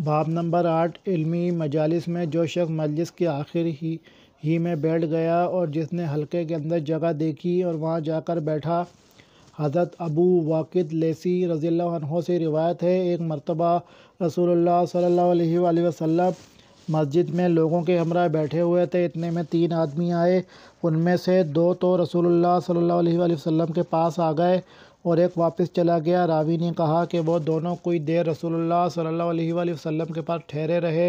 बाब नंबर आठ इलमी मजालस में जो शख्स मजलिस के आखिर ही ही में बैठ गया और जिसने हल्के के अंदर जगह देखी और वहाँ जाकर बैठा हज़रत अबू वाक़ लेसी रज़ील्ला से रिवायत है एक मरतबा रसोल्ला सल्लल्लाहु अलैहि मस्जिद में लोगों के हमरा बैठे हुए थे इतने में तीन आदमी आए उनमें से दो तो रसूलुल्लाह सल्ला वसम के पास आ गए और एक वापस चला गया रावी ने कहा कि वह दोनों कोई देर रसूलुल्लाह सल्लल्लाहु अलैहि वसल्लम के पास ठहरे रहे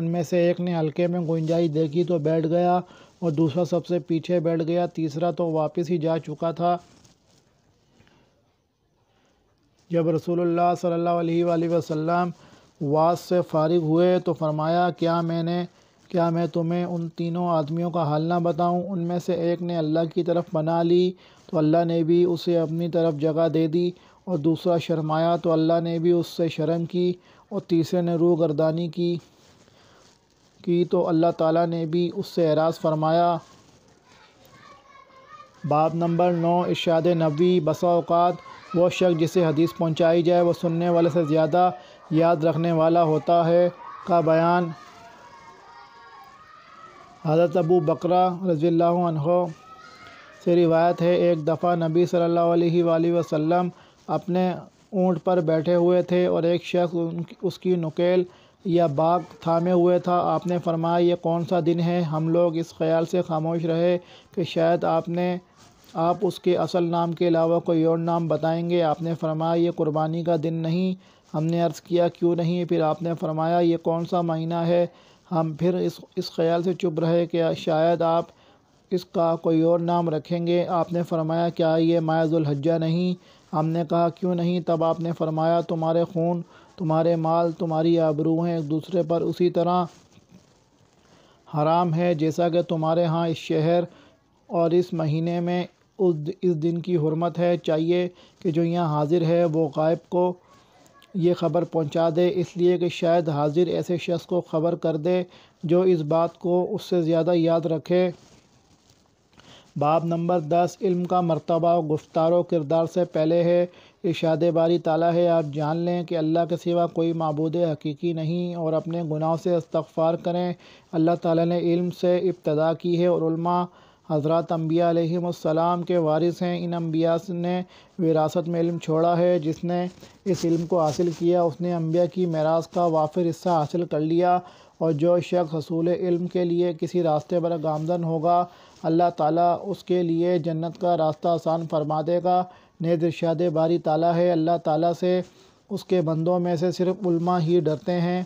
उनमें से एक ने हल्के में गुंजाई देखी तो बैठ गया और दूसरा सबसे पीछे बैठ गया तीसरा तो वापस ही जा चुका था जब रसूलुल्लाह सल्लल्लाहु अलैहि वसल्लम वास से फारिग हुए तो फरमाया क्या मैंने क्या मैं तुम्हें उन तीनों आदमियों का हाल ना बताऊं उनमें से एक ने अल्लाह की तरफ बना ली तो अल्लाह ने भी उसे अपनी तरफ जगह दे दी और दूसरा शर्माया तो अल्लाह ने भी उससे शर्म की और तीसरे ने रू गर्दानी की की तो अल्लाह ताला ने भी उससे एराज फरमाया बाब नंबर नौ इर्शाद नबी बसाओक़ात वह वो शख्स जिसे हदीस पहुँचाई जाए वह सुनने वाले से ज़्यादा याद रखने वाला होता है का बयान हज़रत अबू बकरा रज़ी से रिवायत है एक दफ़ा नबी सल्लल्लाहु अलैहि वसल्लम अपने ऊँट पर बैठे हुए थे और एक शख्स उसकी नुकेल या बाग थामे हुए था आपने फरमाया ये कौन सा दिन है हम लोग इस ख्याल से खामोश रहे कि शायद आपने आप उसके असल नाम के अलावा कोई और नाम बताएंगे आपने फरमाया ये कुर्बानी का दिन नहीं हमने अर्ज़ किया क्यों नहीं फिर आपने फरमाया ये कौन सा महीना है हम फिर इस इस ख्याल से चुप रहे कि शायद आप इसका कोई और नाम रखेंगे आपने फरमाया क्या ये मायजुलहजा नहीं हमने कहा क्यों नहीं तब आपने फरमाया तुम्हारे खून तुम्हारे माल तुम्हारी आबरूहें एक दूसरे पर उसी तरह हराम है जैसा कि तुम्हारे यहाँ इस शहर और इस महीने में उस इस दिन की हरमत है चाहिए कि जो यहाँ हाजिर है वो गायब को ये ख़बर पहुंचा दे इसलिए कि शायद हाजिर ऐसे शख्स को ख़बर कर दे जो इस बात को उससे ज़्यादा याद रखे बाब नंबर दस इल्म का मरतबा गुफ्तार किरदार से पहले है इर्शाद बारी ताला है आप जान लें कि अल्लाह के सिवा कोई मबूद हकीकी नहीं और अपने गुनाहों से इस्तफ़ार करें अल्लाह ताला ने इल्म से इब्तदा की है और हज़रत अम्बिया के वारिस हैं इन अम्बिया ने विरासत में इल्म छोड़ा है जिसने इस इल्म को हासिल किया उसने अम्बिया की मराज का वाफिर हिस्सा हासिल कर लिया और जो शख्स हसूल इल्म के लिए किसी रास्ते पर गामजन होगा अल्लाह ताला उसके लिए जन्नत का रास्ता आसान फरमा देगा नए इर्शाद बारी ताला है अल्लाह ताला से उसके बंदों में से सिर्फ उल्मा ही डरते हैं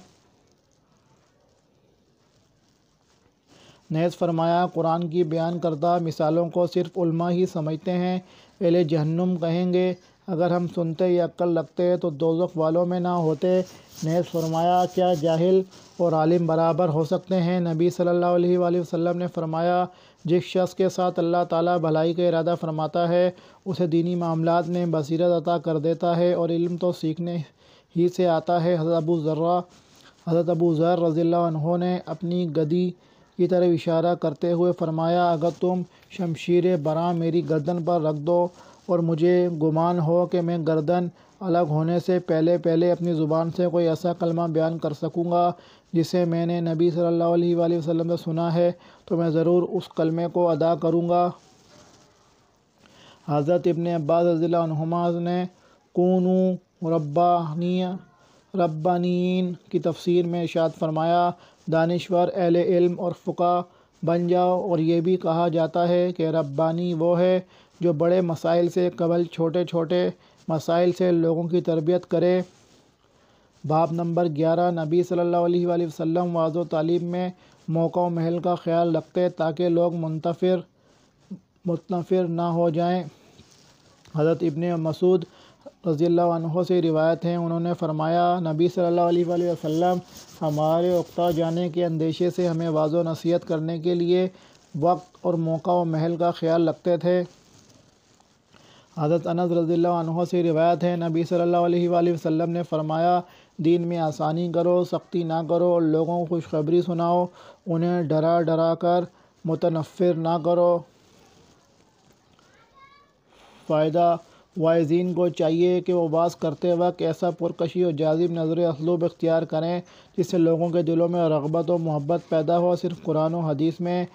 नेज़ फरमाया कुरान की बयान करदा मिसालों को सिर्फ उल्मा ही समझते हैं पहले जहन्नुम कहेंगे अगर हम सुनते या अक्ल लगते तो दोजख वालों में ना होते नेज़ फरमाया क्या जाहिल और आलिम बराबर हो सकते हैं नबी सल्लल्लाहु अलैहि वसल्लम ने फरमाया जिस शख्स के साथ अल्लाह ताला भलाई का इरादा फरमाता है उसे दीनी मामला में बसीरत अता कर देता है और इल्म तो सीखने ही से आता है हज़रत अबू ज़र्रा हज़रत अबू ज़र रज़ी ने अपनी गदी की तरफ इशारा करते हुए फरमाया अगर तुम शमशीर बरा मेरी गर्दन पर रख दो और मुझे गुमान हो कि मैं गर्दन अलग होने से पहले पहले अपनी ज़ुबान से कोई ऐसा कलमा बयान कर सकूँगा जिसे मैंने नबी सल्लल्लाहु अलैहि वसल्लम से सुना है तो मैं ज़रूर उस कलमे को अदा करूँगा हज़रत इबन अब्बास रज़ीमा ने कूनू रब्बानिया रब्बानीन की तफसीर में इशात फरमाया दानश्वर अहल इल्म और फ़ुका बन जाओ और ये भी कहा जाता है कि रब्बानी वो है जो बड़े मसाइल से कबल छोटे छोटे मसाइल से लोगों की तरबियत करे बाब नंबर ग्यारह नबी सल्लल्लाहु अलैहि वसल्लम तालीम में मौक़ महल का ख्याल रखते ताकि लोग मुंतफिर मुतनफिर ना हो जाएं हज़रत इबन मसूद रज़ी अल्लाह से रिवायत हैं उन्होंने फरमाया नबी सल्लल्लाहु अलैहि वसल्लम हमारे उक्ता जाने के अंदेशे से हमें वाजो नसीहत करने के लिए वक्त और मौका व महल का ख्याल रखते थे हज़रत अनस रज़ी से रिवायत है नबी सल्लल्लाहु अलैहि वसल्लम ने फरमाया दीन में आसानी करो सख्ती ना करो और लोगों को खुशखबरी सुनाओ उन्हें डरा डरा कर मुतनफ़िर ना करो फ़ायदा वायजीन को चाहिए कि वह बास करते वक्त ऐसा पुरकशी और जाजिब नजर असलूब इख्तियार करें जिससे लोगों के दिलों में रगबत और मोहब्बत पैदा हो सिर्फ कुरान और हदीस में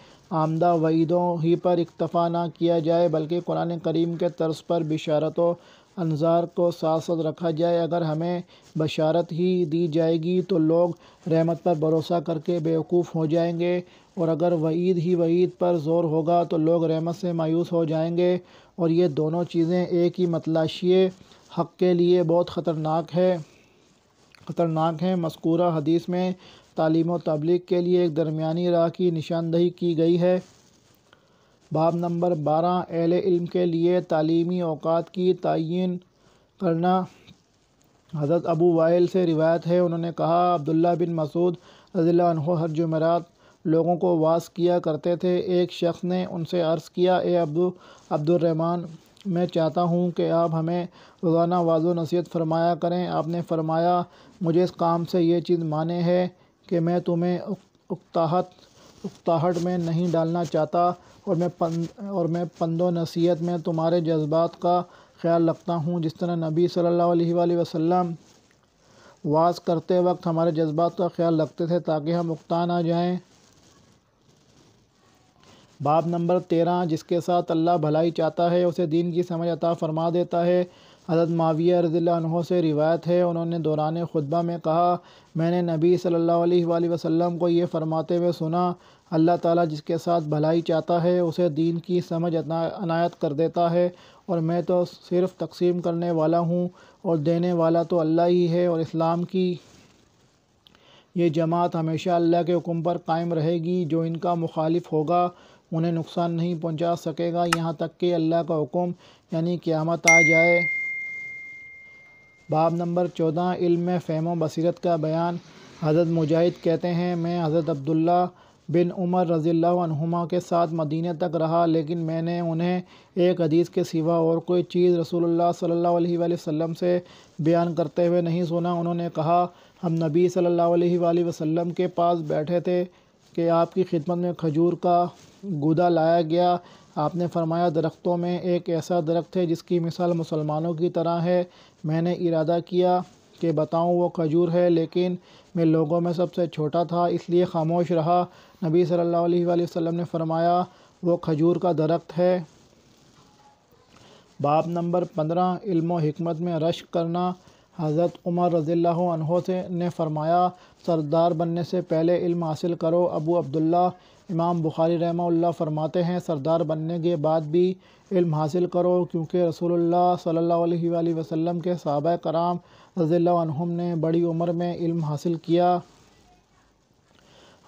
आमदा वईदों ही पर इक्तफ़ा ना किया जाए बल्कि कुरान करीम के तर्ज पर बिशारतों अनसार को साथ साथ रखा जाए अगर हमें बशारत ही दी जाएगी तो लोग रहमत पर भरोसा करके बेवकूफ़ हो जाएंगे और अगर वईद ही वईद पर जोर होगा तो लोग रहमत से मायूस हो जाएंगे और ये दोनों चीज़ें एक ही मतलाशिए हक़ के लिए बहुत ख़तरनाक है ख़तरनाक है मस्कूरा हदीस में तालीम तबलीग के लिए एक दरमिया राह की निशानदही की गई है बाब नंबर बारह अहल इल्म के लिए तलीमी अवकात की तयन करना हज़रत अबू वाइल से रिवायत है उन्होंने कहा अब्दुल्ला बिन मसूद रजील्ला हर जुमेरात लोगों को वास किया करते थे एक शख्स ने उनसे अर्ज़ किया ए अब्दू अब्दुलरहमान मैं चाहता हूँ कि आप हमें रोज़ाना वाज नसीहत फरमाया करें आपने फरमाया मुझे इस काम से ये चीज़ माने है कि मैं तुम्हें उक्ताहत उकताहट में नहीं डालना चाहता और मैं पन और मैं पंदो नसीहत में तुम्हारे जज्बात का ख्याल रखता हूँ जिस तरह नबी सल्लल्लाहु अलैहि वसल्लम वाज करते वक्त हमारे जज्बात का ख्याल रखते थे ताकि हम उकता ना जाएँ बाब नंबर तेरह जिसके साथ अल्लाह भलाई चाहता है उसे दीन की समझ अता फरमा देता है हज़रत माविया रज़ी से रिवायत है उन्होंने दौरान खुतबा में कहा मैंने नबी सल्लल्लाहु अलैहि वसल्लम को ये फ़रमाते हुए सुना अल्लाह ताला जिसके साथ भलाई चाहता है उसे दीन की समझ अनायत कर देता है और मैं तो सिर्फ़ तकसीम करने वाला हूँ और देने वाला तो अल्लाह ही है और इस्लाम की ये जमात हमेशा अल्लाह के हुक्म पर कायम रहेगी जो इनका मुखालिफ होगा उन्हें नुकसान नहीं पहुंचा सकेगा यहाँ तक कि अल्लाह का हुक्म यानी क़्यामत आ जाए बाब नंबर चौदह इल्म फेम बसीरत का बयान हज़रत मुजाहिद कहते हैं मैं हज़रत अब्दुल्ला बिन उमर रज़ील्हुमा के साथ मदीने तक रहा लेकिन मैंने उन्हें एक हदीस के सिवा और कोई चीज़ रसूलुल्लाह सल्लल्लाहु अलैहि वसल्लम से बयान करते हुए नहीं सुना उन्होंने कहा हम नबी सल्लल्लाहु अलैहि वसल्लम के पास बैठे थे कि आपकी खिदमत में खजूर का गुदा लाया गया आपने फरमाया दरख्तों में एक ऐसा दरख्त है जिसकी मिसाल मुसलमानों की तरह है मैंने इरादा किया कि बताऊं वो खजूर है लेकिन मैं लोगों में सबसे छोटा था इसलिए खामोश रहा नबी सल्लल्लाहु अलैहि वसल्लम ने फरमाया वो खजूर का दरख्त है बाब नंबर पंद्रह इल्म में रश्क करना हज़रत उमर रज़ील्ला से ने फरमाया सरदार बनने से पहले इल्म हासिल करो अबू अब्दुल्ला इमाम बुखारी रहमा फरमाते हैं सरदार बनने के बाद भी इल्म हासिल करो क्योंकि रसूल सल्ला वसम के सहाब कराम रज़ीम ने बड़ी उम्र में इल्म हासिल किया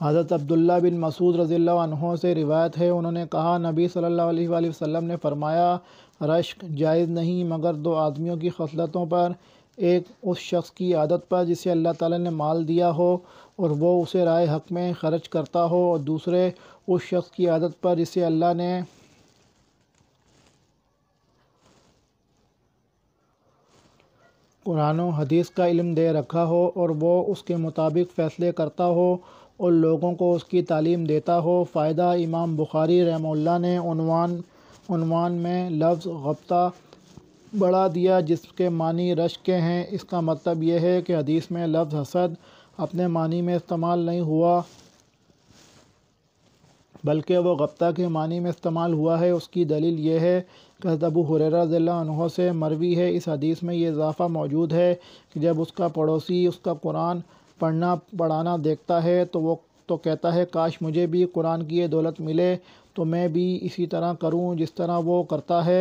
हज़रत अब्दुल्ला बिन मसूद रज़ील्हों से रिवायत है उन्होंने कहा नबी सल्लल्लाहु अलैहि वसल्लम ने फ़रमाया रश्क जायज़ नहीं मगर दो आदमियों की खसलतों पर एक उस शख्स की आदत पर जिसे अल्लाह ताला ने माल दिया हो और वो उसे राय हक में खर्च करता हो और दूसरे उस शख्स की आदत पर जिसे अल्लाह ने कुरान हदीस का इल्म दे रखा हो और वो उसके मुताबिक फ़ैसले करता हो और लोगों को उसकी तालीम देता हो फ़ायदा इमाम बुखारी रहमल्ला ने में लफ्ज़ गप्ता बढ़ा दिया जिसके मानी रश के हैं इसका मतलब यह है कि हदीस में लफ्ज़ हसद अपने मानी में इस्तेमाल नहीं हुआ बल्कि वह गप्ता के मानी में इस्तेमाल हुआ है उसकी दलील यह है कि अबू हुररा से मरवी है इस हदीस में ये इजाफ़ा मौजूद है कि जब उसका पड़ोसी उसका कुरान पढ़ना पढ़ाना देखता है तो वो तो कहता है काश मुझे भी कुरान की ये दौलत मिले तो मैं भी इसी तरह करूं जिस तरह वो करता है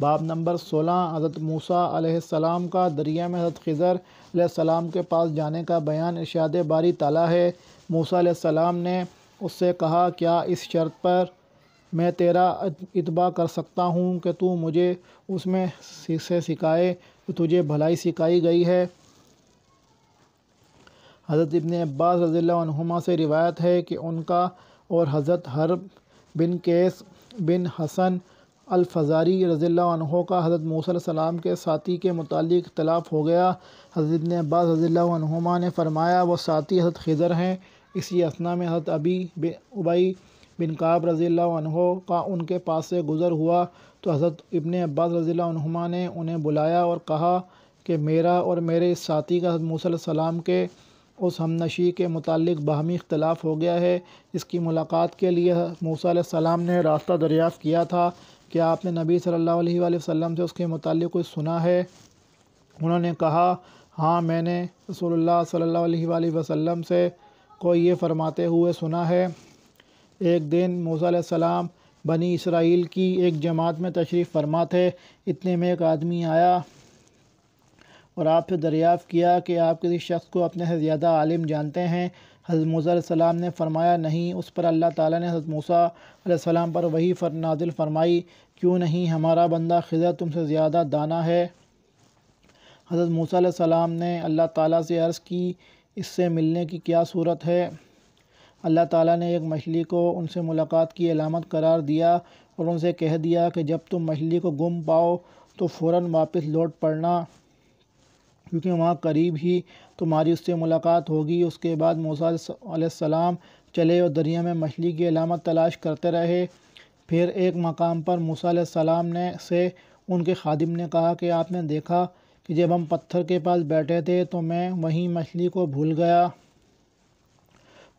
बाब नंबर सोलह हज़रत मूसा अलैहिस्सलाम का दरिया में हज़रत खज़र सलाम के पास जाने का बयान इर्शाद बारी ताला है मूसा सलाम ने उससे कहा क्या इस शर्त पर मैं तेरा इतबा कर सकता हूँ कि तू मुझे उसमें से सिखाए तो तुझे भलाई सिखाई गई है हज़रत इबन अब्बास रज़ीमा से रिवायत है कि उनका और हज़रत हर बिन केस बिन हसन अलफ़ारी रज़ी का हज़रत मूसम के साथी के मुतालिक इख्तलाफ हो गया हज़रत अब्बास रज़ी ने फ़रमाया वह साथी हज़रत खिज़र हैं इसी असना में हज़रत अबी उबई बिन काब रज़ी का उनके पास से गुज़र हुआ तो हज़रत इबन अब्बास रज़ील्हुमा ने उन्हें बुलाया और कहा कि मेरा और मेरे इस साथी का हज़रत मूसम के उस हमनशी के मुतालिक बाहमी इख्तलाफ हो गया है इसकी मुलाकात के लिए मूसम ने रास्ता दरियाफ़ किया था क्या आपने नबी सल्लल्लाहु अलैहि वसल्लम से उसके मुतालिक कुछ सुना है उन्होंने कहा हाँ मैंने रसोल्ला सल्ला वसम से को ये फरमाते हुए सुना है एक दिन सलाम बनी इसराइल की एक जमात में तशरीफ़ फरमा थे इतने में एक आदमी आया और आपसे दरियाफ़ किया कि आप किसी शख्स को अपने से ज़्यादा आलिम जानते हैं हज़रत मूसा सलाम ने फरमाया नहीं उस पर अल्लाह ताला ने हज़रत मूसा सलाम पर वही फर नाजिल फरमाई क्यों नहीं हमारा बंदा खिजा तुमसे ज़्यादा दाना है हज़रत मूसा सलाम ने अल्लाह ताला से अर्ज़ की इससे मिलने की क्या सूरत है अल्लाह ताला ने एक मछली को उनसे मुलाकात की अलामत करार दिया और उनसे कह दिया कि जब तुम मछली को गुम पाओ तो फ़ौर वापस लौट पड़ना क्योंकि वहाँ करीब ही तुम्हारी उससे मुलाकात होगी उसके बाद मूसा सलाम चले और दरिया में मछली की अलामत तलाश करते रहे फिर एक मकाम पर मूसा सलाम ने से उनके खादिम ने कहा कि आपने देखा कि जब हम पत्थर के पास बैठे थे तो मैं वहीं मछली को भूल गया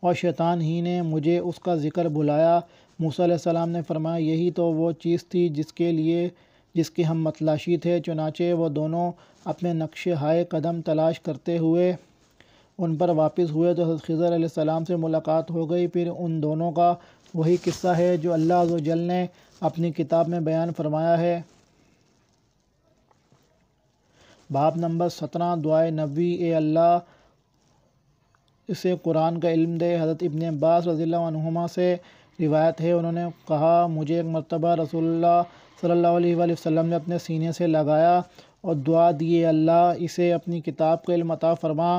और शैतान ही ने मुझे उसका ज़िक्र बुलाया मूसा सलाम ने फरमाया यही तो वो चीज़ थी जिसके लिए जिसकी हम मतलाशी थे चुनाचे वो दोनों अपने नक्श हाय कदम तलाश करते हुए उन पर वापस हुए तो खज़र सलाम से मुलाकात हो गई फिर उन दोनों का वही किस्सा है जो अल्लाह जल ने अपनी किताब में बयान फरमाया है बाब नंबर सत्रह दुआ नबी ए अल्लाह इसे कुरान का इल्म दे हज़रत इबन अब्बास रज़ीमा से रिवायत है उन्होंने कहा मुझे एक मरतबा रसोल्ला सल्लल्लाहु अलैहि वसल्लम ने अपने सीने से लगाया और दुआ दिए अल्लाह इसे अपनी किताब का इल्म अता फरमा